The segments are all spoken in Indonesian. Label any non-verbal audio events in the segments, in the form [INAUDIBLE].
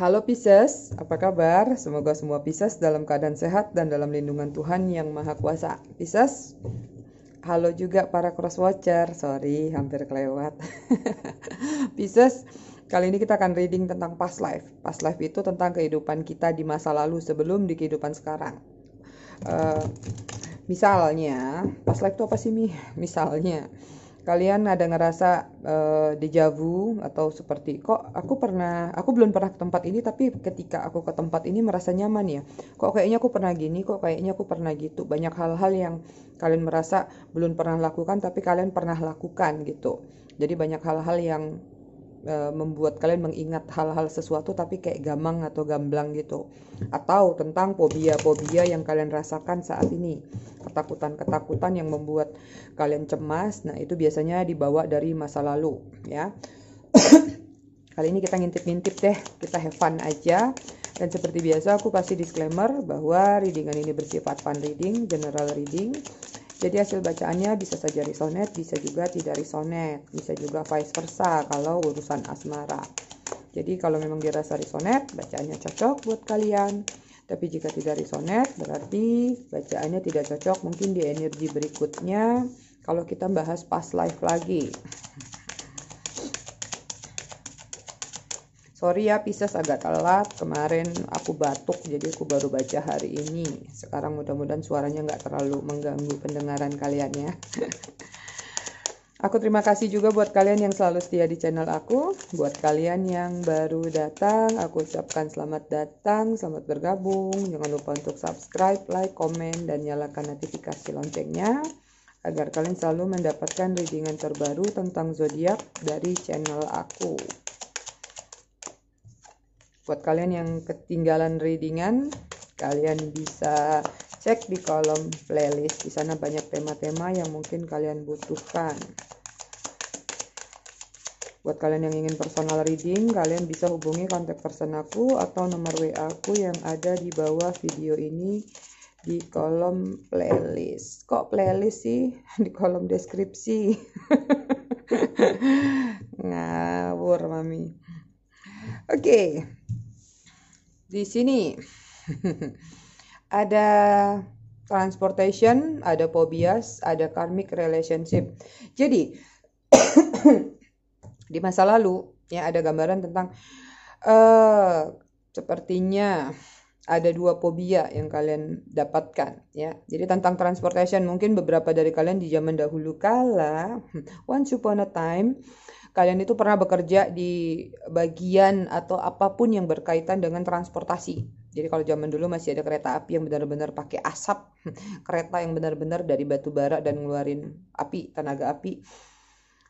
Halo Pisces, apa kabar? Semoga semua Pisces dalam keadaan sehat dan dalam lindungan Tuhan yang Maha Kuasa. Pisces, halo juga para cross watcher. Sorry, hampir kelewat. [LAUGHS] Pisces, kali ini kita akan reading tentang past life. Past life itu tentang kehidupan kita di masa lalu sebelum di kehidupan sekarang. Uh, misalnya, past life itu apa sih Mi? Misalnya, kalian ada ngerasa uh, eh, dejavu atau seperti kok aku pernah aku belum pernah ke tempat ini tapi ketika aku ke tempat ini merasa nyaman ya kok kayaknya aku pernah gini kok kayaknya aku pernah gitu banyak hal-hal yang kalian merasa belum pernah lakukan tapi kalian pernah lakukan gitu jadi banyak hal-hal yang e, membuat kalian mengingat hal-hal sesuatu tapi kayak gamang atau gamblang gitu atau tentang fobia-fobia yang kalian rasakan saat ini ketakutan-ketakutan yang membuat kalian cemas nah itu biasanya dibawa dari masa lalu ya [COUGHS] kali ini kita ngintip-ngintip deh kita have fun aja dan seperti biasa aku kasih disclaimer bahwa readingan ini bersifat fun reading general reading jadi hasil bacaannya bisa saja risonet, bisa juga tidak risonet, bisa juga vice versa kalau urusan asmara. Jadi kalau memang dirasa risonet, bacaannya cocok buat kalian. Tapi jika tidak risonet, berarti bacaannya tidak cocok mungkin di energi berikutnya kalau kita bahas past life lagi. Sorry ya Pisces agak telat kemarin aku batuk jadi aku baru baca hari ini. Sekarang mudah-mudahan suaranya nggak terlalu mengganggu pendengaran kalian ya. [LAUGHS] aku terima kasih juga buat kalian yang selalu setia di channel aku. Buat kalian yang baru datang, aku ucapkan selamat datang, selamat bergabung. Jangan lupa untuk subscribe, like, komen, dan nyalakan notifikasi loncengnya agar kalian selalu mendapatkan readingan terbaru tentang zodiak dari channel aku. Buat kalian yang ketinggalan readingan, kalian bisa cek di kolom playlist. Di sana banyak tema-tema yang mungkin kalian butuhkan. Buat kalian yang ingin personal reading, kalian bisa hubungi kontak person aku atau nomor WA aku yang ada di bawah video ini di kolom playlist. Kok playlist sih? [LAUGHS] Di kolom deskripsi. [LAUGHS] Ngawur, Mami. Oke. Okay di sini [LAUGHS] ada transportation, ada phobias, ada karmic relationship. Jadi [COUGHS] di masa lalu ya ada gambaran tentang uh, sepertinya ada dua fobia yang kalian dapatkan ya. Jadi tentang transportation mungkin beberapa dari kalian di zaman dahulu kala [LAUGHS] once upon a time kalian itu pernah bekerja di bagian atau apapun yang berkaitan dengan transportasi. Jadi kalau zaman dulu masih ada kereta api yang benar-benar pakai asap, [LAUGHS] kereta yang benar-benar dari batu bara dan ngeluarin api, tenaga api,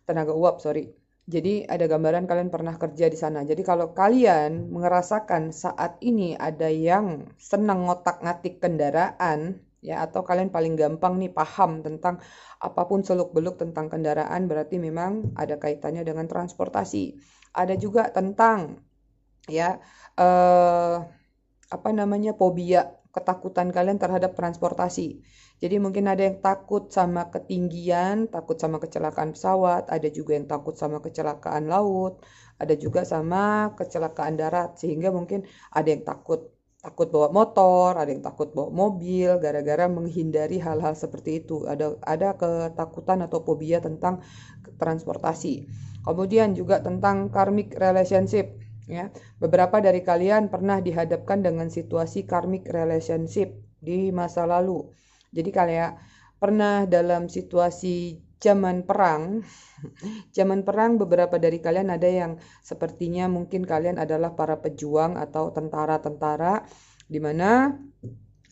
tenaga uap, sorry. Jadi ada gambaran kalian pernah kerja di sana. Jadi kalau kalian merasakan saat ini ada yang senang ngotak-ngatik kendaraan, ya atau kalian paling gampang nih paham tentang apapun seluk-beluk tentang kendaraan berarti memang ada kaitannya dengan transportasi. Ada juga tentang ya eh, apa namanya fobia, ketakutan kalian terhadap transportasi. Jadi mungkin ada yang takut sama ketinggian, takut sama kecelakaan pesawat, ada juga yang takut sama kecelakaan laut, ada juga sama kecelakaan darat sehingga mungkin ada yang takut takut bawa motor, ada yang takut bawa mobil, gara-gara menghindari hal-hal seperti itu. Ada ada ketakutan atau fobia tentang transportasi. Kemudian juga tentang karmic relationship, ya. Beberapa dari kalian pernah dihadapkan dengan situasi karmic relationship di masa lalu. Jadi kalian pernah dalam situasi zaman perang, zaman [LAUGHS] perang beberapa dari kalian ada yang sepertinya mungkin kalian adalah para pejuang atau tentara-tentara di mana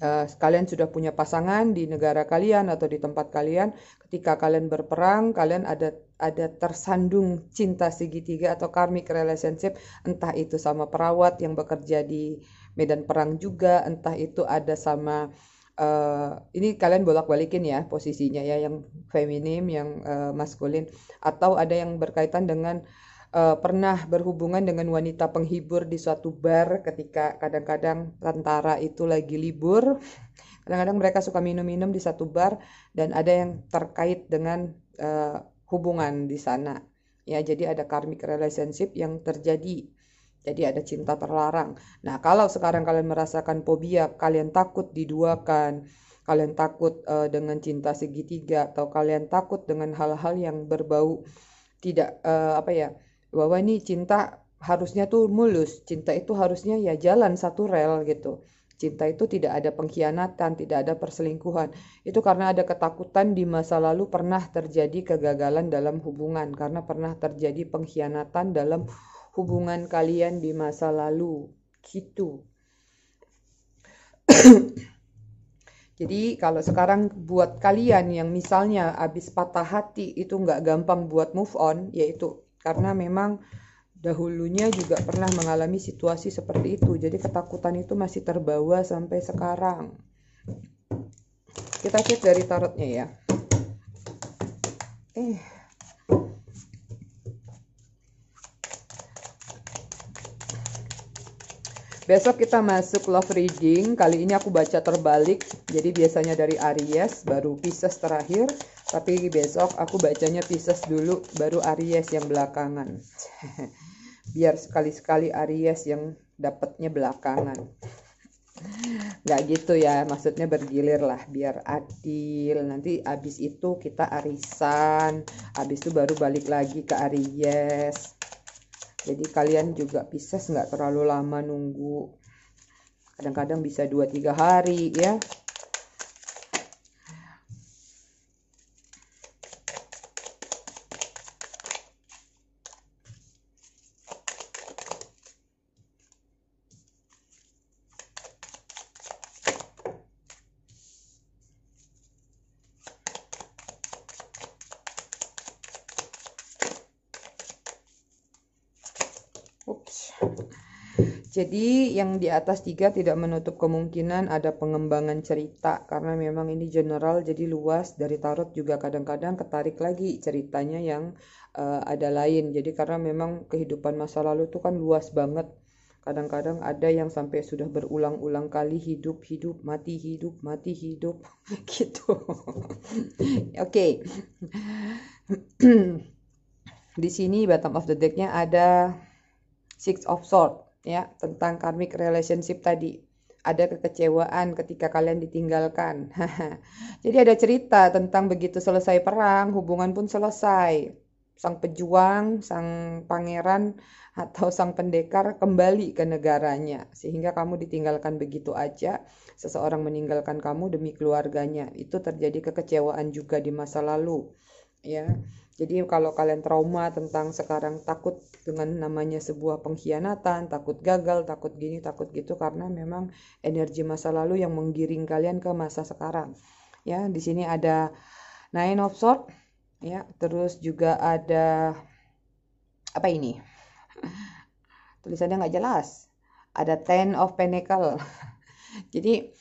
uh, kalian sudah punya pasangan di negara kalian atau di tempat kalian. Ketika kalian berperang, kalian ada ada tersandung cinta segitiga atau karmic relationship, entah itu sama perawat yang bekerja di medan perang juga, entah itu ada sama uh, ini kalian bolak-balikin ya posisinya ya yang feminim yang uh, maskulin atau ada yang berkaitan dengan uh, pernah berhubungan dengan wanita penghibur di suatu bar ketika kadang-kadang tentara itu lagi libur kadang-kadang mereka suka minum-minum di satu bar dan ada yang terkait dengan uh, hubungan di sana ya jadi ada karmic relationship yang terjadi jadi ada cinta terlarang. Nah, kalau sekarang kalian merasakan fobia, kalian takut diduakan, kalian takut uh, dengan cinta segitiga atau kalian takut dengan hal-hal yang berbau tidak uh, apa ya, bahwa ini cinta harusnya tuh mulus, cinta itu harusnya ya jalan satu rel gitu. Cinta itu tidak ada pengkhianatan, tidak ada perselingkuhan. Itu karena ada ketakutan di masa lalu pernah terjadi kegagalan dalam hubungan, karena pernah terjadi pengkhianatan dalam hubungan kalian di masa lalu gitu. [COUGHS] Jadi kalau sekarang buat kalian yang misalnya habis patah hati itu nggak gampang buat move on, yaitu karena memang dahulunya juga pernah mengalami situasi seperti itu. Jadi ketakutan itu masih terbawa sampai sekarang. Kita cek dari tarotnya ya. Eh, Besok kita masuk love reading. Kali ini aku baca terbalik. Jadi biasanya dari Aries baru Pisces terakhir, tapi besok aku bacanya Pisces dulu baru Aries yang belakangan. [LAUGHS] Biar sekali-sekali Aries yang dapatnya belakangan. [LAUGHS] Gak gitu ya, maksudnya bergilir lah biar adil. Nanti abis itu kita arisan, abis itu baru balik lagi ke Aries jadi kalian juga bisa, nggak terlalu lama nunggu kadang-kadang bisa 2-3 hari ya Jadi yang di atas tiga tidak menutup kemungkinan ada pengembangan cerita karena memang ini general jadi luas dari tarot juga kadang-kadang ketarik lagi ceritanya yang uh, ada lain. Jadi karena memang kehidupan masa lalu itu kan luas banget. Kadang-kadang ada yang sampai sudah berulang-ulang kali hidup, hidup, mati, hidup, mati, hidup [LAUGHS] gitu. Oke. [CLEARS THROAT] di sini bottom of the deck-nya ada Six of Swords ya tentang karmic relationship tadi ada kekecewaan ketika kalian ditinggalkan. [LAUGHS] Jadi ada cerita tentang begitu selesai perang, hubungan pun selesai. Sang pejuang, sang pangeran atau sang pendekar kembali ke negaranya sehingga kamu ditinggalkan begitu aja. Seseorang meninggalkan kamu demi keluarganya. Itu terjadi kekecewaan juga di masa lalu. Ya. Jadi kalau kalian trauma tentang sekarang takut dengan namanya sebuah pengkhianatan, takut gagal, takut gini, takut gitu karena memang energi masa lalu yang menggiring kalian ke masa sekarang. Ya, di sini ada nine of Swords, ya, terus juga ada apa ini? [LAUGHS] Tulisannya nggak jelas. Ada ten of Pentacles. [LAUGHS] Jadi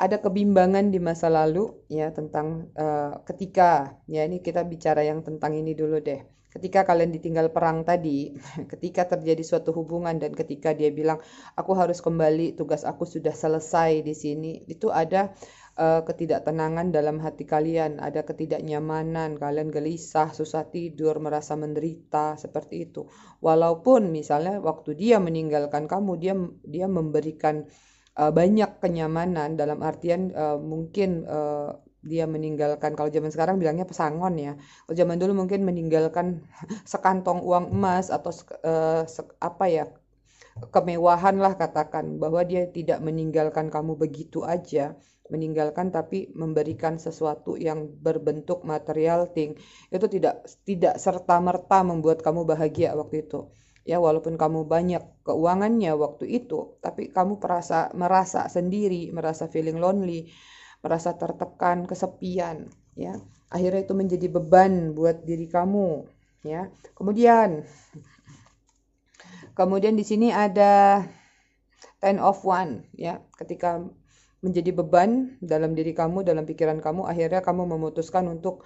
ada kebimbangan di masa lalu ya tentang uh, ketika ya ini kita bicara yang tentang ini dulu deh. Ketika kalian ditinggal perang tadi, [LAUGHS] ketika terjadi suatu hubungan dan ketika dia bilang aku harus kembali, tugas aku sudah selesai di sini, itu ada uh, ketidaktenangan dalam hati kalian, ada ketidaknyamanan, kalian gelisah, susah tidur, merasa menderita seperti itu. Walaupun misalnya waktu dia meninggalkan kamu, dia dia memberikan uh, banyak kenyamanan dalam artian uh, mungkin uh, dia meninggalkan kalau zaman sekarang bilangnya pesangon ya kalau zaman dulu mungkin meninggalkan [LAUGHS] sekantong uang emas atau uh, se apa ya kemewahan lah katakan bahwa dia tidak meninggalkan kamu begitu aja meninggalkan tapi memberikan sesuatu yang berbentuk material thing itu tidak tidak serta merta membuat kamu bahagia waktu itu ya walaupun kamu banyak keuangannya waktu itu tapi kamu merasa merasa sendiri merasa feeling lonely merasa tertekan kesepian ya akhirnya itu menjadi beban buat diri kamu ya kemudian kemudian di sini ada ten of one ya ketika menjadi beban dalam diri kamu dalam pikiran kamu akhirnya kamu memutuskan untuk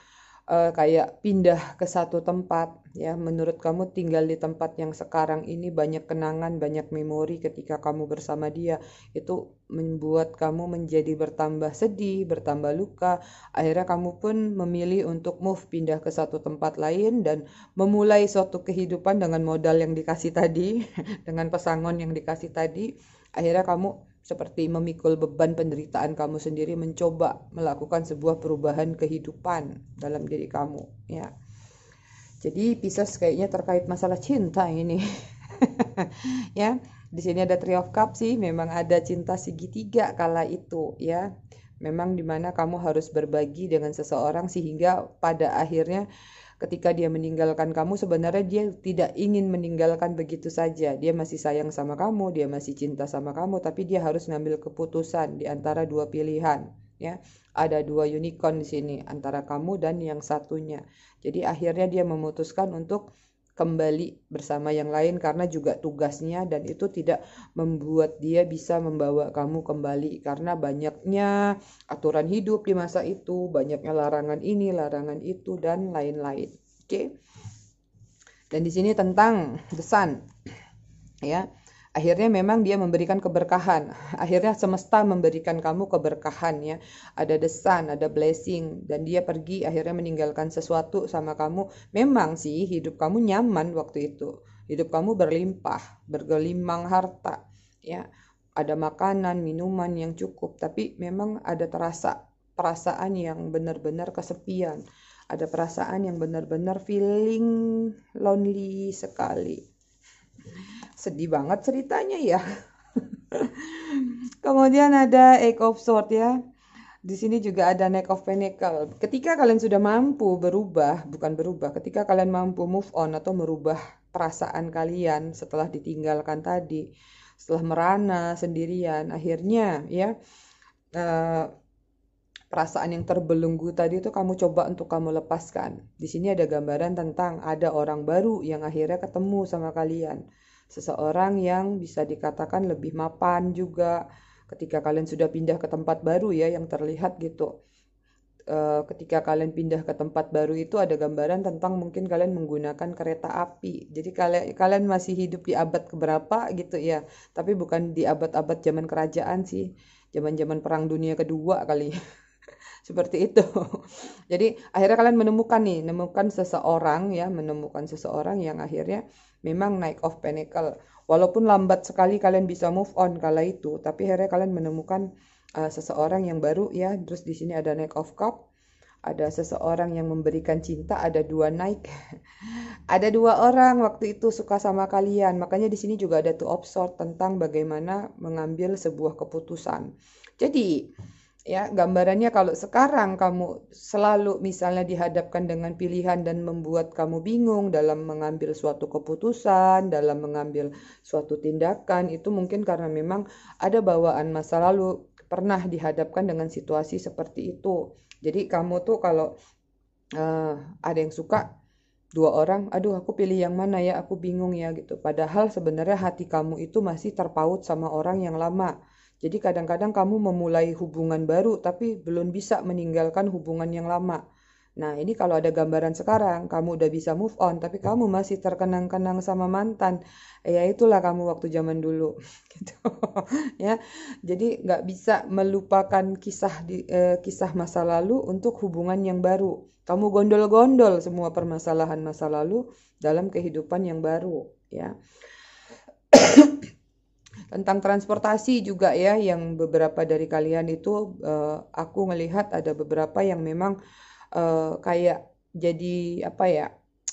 uh, kayak pindah ke satu tempat ya menurut kamu tinggal di tempat yang sekarang ini banyak kenangan banyak memori ketika kamu bersama dia itu membuat kamu menjadi bertambah sedih bertambah luka akhirnya kamu pun memilih untuk move pindah ke satu tempat lain dan memulai suatu kehidupan dengan modal yang dikasih tadi [LAUGHS] dengan pesangon yang dikasih tadi akhirnya kamu seperti memikul beban penderitaan kamu sendiri mencoba melakukan sebuah perubahan kehidupan dalam diri kamu ya jadi Pisces kayaknya terkait masalah cinta ini [LAUGHS] ya di sini ada three of cups sih memang ada cinta segitiga kala itu ya memang dimana kamu harus berbagi dengan seseorang sehingga pada akhirnya ketika dia meninggalkan kamu sebenarnya dia tidak ingin meninggalkan begitu saja. Dia masih sayang sama kamu, dia masih cinta sama kamu, tapi dia harus ngambil keputusan di antara dua pilihan, ya. Ada dua unicorn di sini antara kamu dan yang satunya. Jadi akhirnya dia memutuskan untuk kembali bersama yang lain karena juga tugasnya dan itu tidak membuat dia bisa membawa kamu kembali karena banyaknya aturan hidup di masa itu, banyaknya larangan ini, larangan itu dan lain-lain. Oke. Okay? Dan di sini tentang desan sun. Ya akhirnya memang dia memberikan keberkahan. Akhirnya semesta memberikan kamu keberkahan ya. Ada desan, ada blessing dan dia pergi akhirnya meninggalkan sesuatu sama kamu. Memang sih hidup kamu nyaman waktu itu. Hidup kamu berlimpah, bergelimang harta ya. Ada makanan, minuman yang cukup, tapi memang ada terasa perasaan yang benar-benar kesepian. Ada perasaan yang benar-benar feeling lonely sekali sedih banget ceritanya ya. [LAUGHS] Kemudian ada egg of sword ya. Di sini juga ada neck of pentacle. Ketika kalian sudah mampu berubah, bukan berubah, ketika kalian mampu move on atau merubah perasaan kalian setelah ditinggalkan tadi, setelah merana sendirian, akhirnya ya uh, perasaan yang terbelenggu tadi itu kamu coba untuk kamu lepaskan. Di sini ada gambaran tentang ada orang baru yang akhirnya ketemu sama kalian seseorang yang bisa dikatakan lebih mapan juga ketika kalian sudah pindah ke tempat baru ya yang terlihat gitu eh, ketika kalian pindah ke tempat baru itu ada gambaran tentang mungkin kalian menggunakan kereta api. Jadi kalian kalian masih hidup di abad keberapa gitu ya. Tapi bukan di abad-abad zaman kerajaan sih. Zaman-zaman perang dunia kedua kali. [LAUGHS] seperti itu [LAUGHS] jadi akhirnya kalian menemukan nih menemukan seseorang ya menemukan seseorang yang akhirnya memang naik off pinnacle walaupun lambat sekali kalian bisa move on kala itu tapi akhirnya kalian menemukan uh, seseorang yang baru ya terus di sini ada naik off cup ada seseorang yang memberikan cinta, ada dua naik. [LAUGHS] ada dua orang waktu itu suka sama kalian. Makanya di sini juga ada two of sword tentang bagaimana mengambil sebuah keputusan. Jadi, ya gambarannya kalau sekarang kamu selalu misalnya dihadapkan dengan pilihan dan membuat kamu bingung dalam mengambil suatu keputusan, dalam mengambil suatu tindakan itu mungkin karena memang ada bawaan masa lalu pernah dihadapkan dengan situasi seperti itu. Jadi kamu tuh kalau uh, ada yang suka dua orang, aduh aku pilih yang mana ya, aku bingung ya gitu. Padahal sebenarnya hati kamu itu masih terpaut sama orang yang lama. Jadi kadang-kadang kamu memulai hubungan baru tapi belum bisa meninggalkan hubungan yang lama. Nah, ini kalau ada gambaran sekarang, kamu udah bisa move on, tapi kamu masih terkenang-kenang sama mantan. Ya itulah kamu waktu zaman dulu, [LAUGHS] gitu. ya, jadi nggak bisa melupakan kisah di eh, kisah masa lalu untuk hubungan yang baru. Kamu gondol-gondol semua permasalahan masa lalu dalam kehidupan yang baru, ya. [COUGHS] tentang transportasi juga ya yang beberapa dari kalian itu uh, aku melihat ada beberapa yang memang uh, kayak jadi apa ya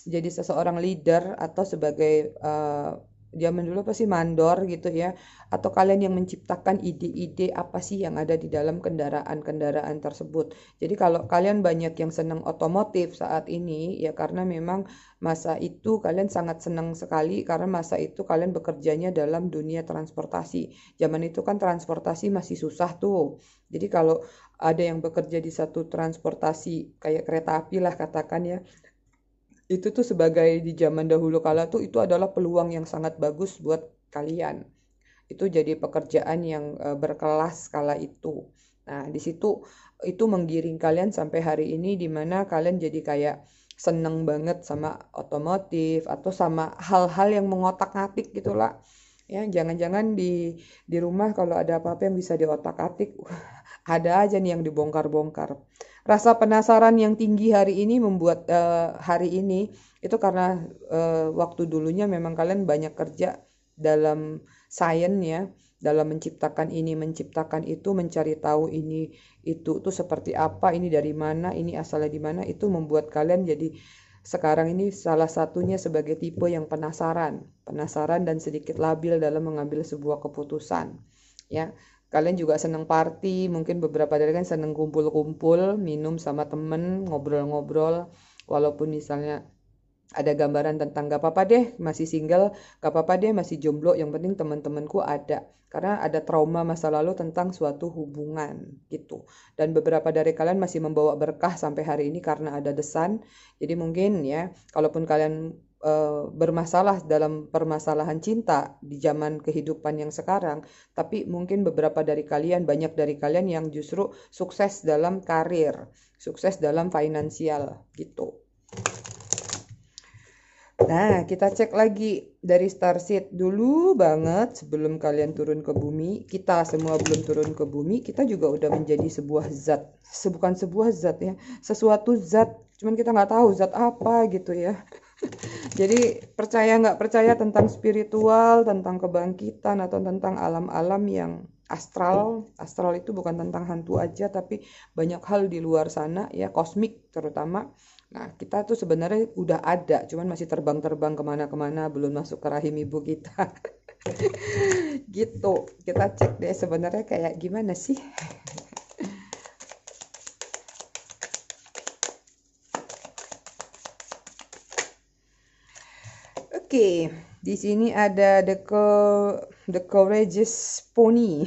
jadi seseorang leader atau sebagai uh, zaman dulu pasti mandor gitu ya atau kalian yang menciptakan ide-ide apa sih yang ada di dalam kendaraan-kendaraan tersebut. Jadi kalau kalian banyak yang senang otomotif saat ini ya karena memang masa itu kalian sangat senang sekali karena masa itu kalian bekerjanya dalam dunia transportasi. Zaman itu kan transportasi masih susah tuh. Jadi kalau ada yang bekerja di satu transportasi kayak kereta api lah katakan ya itu tuh sebagai di zaman dahulu kala tuh itu adalah peluang yang sangat bagus buat kalian. Itu jadi pekerjaan yang eh, berkelas kala itu. Nah, di situ itu menggiring kalian sampai hari ini dimana kalian jadi kayak seneng banget sama otomotif atau sama hal-hal yang mengotak-atik gitulah. Ya, jangan-jangan di di rumah kalau ada apa-apa yang bisa diotak-atik, [LAUGHS] ada aja nih yang dibongkar-bongkar. Rasa penasaran yang tinggi hari ini membuat uh, hari ini itu karena uh, waktu dulunya memang kalian banyak kerja dalam sains ya, dalam menciptakan ini, menciptakan itu, mencari tahu ini itu tuh seperti apa, ini dari mana, ini asalnya di mana, itu membuat kalian jadi sekarang ini salah satunya sebagai tipe yang penasaran, penasaran dan sedikit labil dalam mengambil sebuah keputusan. Ya, kalian juga seneng party mungkin beberapa dari kalian seneng kumpul-kumpul minum sama temen ngobrol-ngobrol walaupun misalnya ada gambaran tentang gak apa-apa deh masih single, gak apa-apa deh masih jomblo, yang penting teman-temanku ada. Karena ada trauma masa lalu tentang suatu hubungan gitu. Dan beberapa dari kalian masih membawa berkah sampai hari ini karena ada desan. Jadi mungkin ya, kalaupun kalian uh, bermasalah dalam permasalahan cinta di zaman kehidupan yang sekarang, tapi mungkin beberapa dari kalian, banyak dari kalian yang justru sukses dalam karir, sukses dalam finansial gitu. Nah, kita cek lagi dari Starseed dulu banget sebelum kalian turun ke bumi. Kita semua belum turun ke bumi, kita juga udah menjadi sebuah zat. Bukan sebuah zat ya, sesuatu zat. Cuman kita nggak tahu zat apa gitu ya. Jadi percaya nggak percaya tentang spiritual, tentang kebangkitan atau tentang alam-alam yang astral. Astral itu bukan tentang hantu aja tapi banyak hal di luar sana ya kosmik terutama. Nah kita tuh sebenarnya udah ada cuman masih terbang-terbang kemana-kemana belum masuk ke rahim ibu kita. [LAUGHS] gitu kita cek deh sebenarnya kayak gimana sih Oke, di sini ada the co the courageous pony.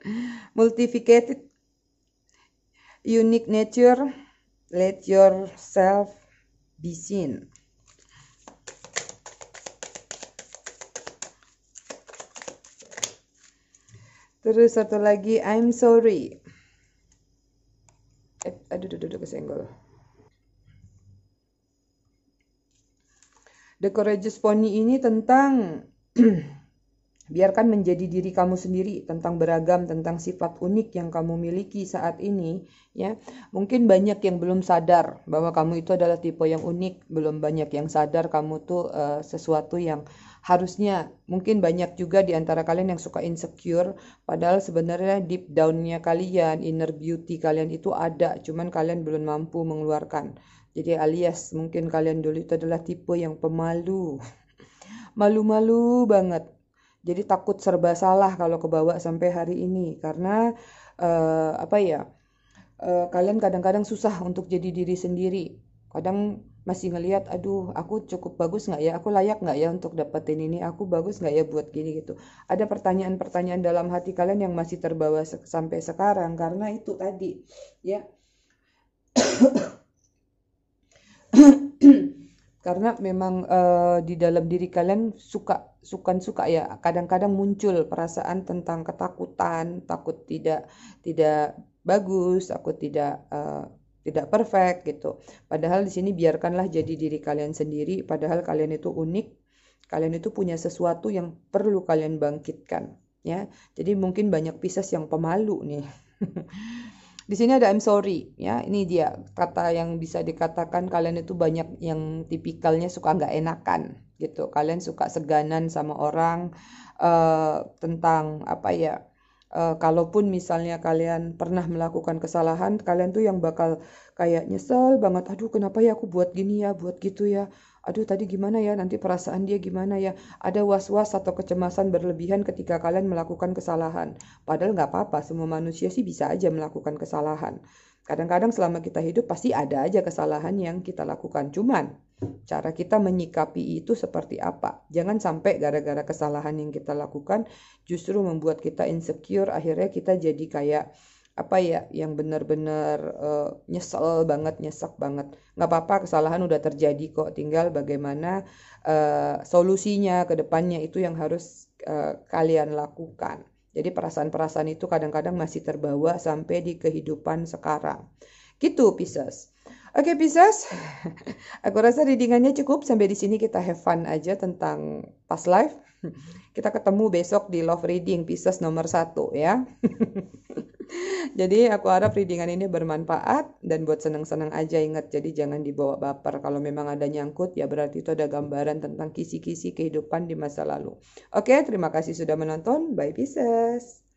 [LAUGHS] Multiplicated unique nature let yourself be seen. Terus satu lagi I'm sorry. Eh, aduh, aduh, aduh, kesenggol. The Courageous Pony ini tentang [CLEARS THROAT] biarkan menjadi diri kamu sendiri tentang beragam tentang sifat unik yang kamu miliki saat ini ya mungkin banyak yang belum sadar bahwa kamu itu adalah tipe yang unik belum banyak yang sadar kamu tuh uh, sesuatu yang harusnya mungkin banyak juga di antara kalian yang suka insecure padahal sebenarnya deep downnya kalian inner beauty kalian itu ada cuman kalian belum mampu mengeluarkan jadi alias mungkin kalian dulu itu adalah tipe yang pemalu. [LAUGHS] Malu-malu banget. Jadi takut serba salah kalau kebawa sampai hari ini karena uh, apa ya? Uh, kalian kadang-kadang susah untuk jadi diri sendiri. Kadang masih ngelihat aduh aku cukup bagus nggak ya aku layak nggak ya untuk dapetin ini aku bagus nggak ya buat gini gitu ada pertanyaan-pertanyaan dalam hati kalian yang masih terbawa se sampai sekarang karena itu tadi ya [COUGHS] [CLEARS THROAT] karena memang uh, di dalam diri kalian suka sukan suka ya kadang-kadang muncul perasaan tentang ketakutan takut tidak tidak bagus takut tidak uh, tidak perfect gitu padahal di sini biarkanlah jadi diri kalian sendiri padahal kalian itu unik kalian itu punya sesuatu yang perlu kalian bangkitkan ya jadi mungkin banyak Pisces yang pemalu nih [LAUGHS] Di sini ada I'm sorry, ya. Ini dia kata yang bisa dikatakan kalian itu banyak yang tipikalnya suka nggak enakan gitu. Kalian suka seganan sama orang uh, tentang apa ya? uh, kalaupun misalnya kalian pernah melakukan kesalahan, kalian tuh yang bakal kayak nyesel banget. Aduh, kenapa ya aku buat gini ya, buat gitu ya. Aduh, tadi gimana ya? Nanti perasaan dia gimana ya? Ada was-was atau kecemasan berlebihan ketika kalian melakukan kesalahan. Padahal nggak apa-apa, semua manusia sih bisa aja melakukan kesalahan. Kadang-kadang selama kita hidup pasti ada aja kesalahan yang kita lakukan. Cuman cara kita menyikapi itu seperti apa. Jangan sampai gara-gara kesalahan yang kita lakukan justru membuat kita insecure, akhirnya kita jadi kayak apa ya yang benar-benar uh, nyesel banget, nyesek banget. Nggak apa-apa kesalahan udah terjadi kok, tinggal bagaimana uh, solusinya ke depannya itu yang harus uh, kalian lakukan. Jadi perasaan-perasaan itu kadang-kadang masih terbawa sampai di kehidupan sekarang. Gitu Pisces. Oke, okay, Pisces. [LAUGHS] Aku rasa readingannya cukup. Sampai di sini kita have fun aja tentang past life. [LAUGHS] Kita ketemu besok di love reading Pisces nomor satu ya. [LAUGHS] Jadi aku harap readingan ini bermanfaat dan buat seneng-seneng aja ingat. Jadi jangan dibawa baper. Kalau memang ada nyangkut ya berarti itu ada gambaran tentang kisi-kisi kehidupan di masa lalu. Oke, okay, terima kasih sudah menonton. Bye Pisces.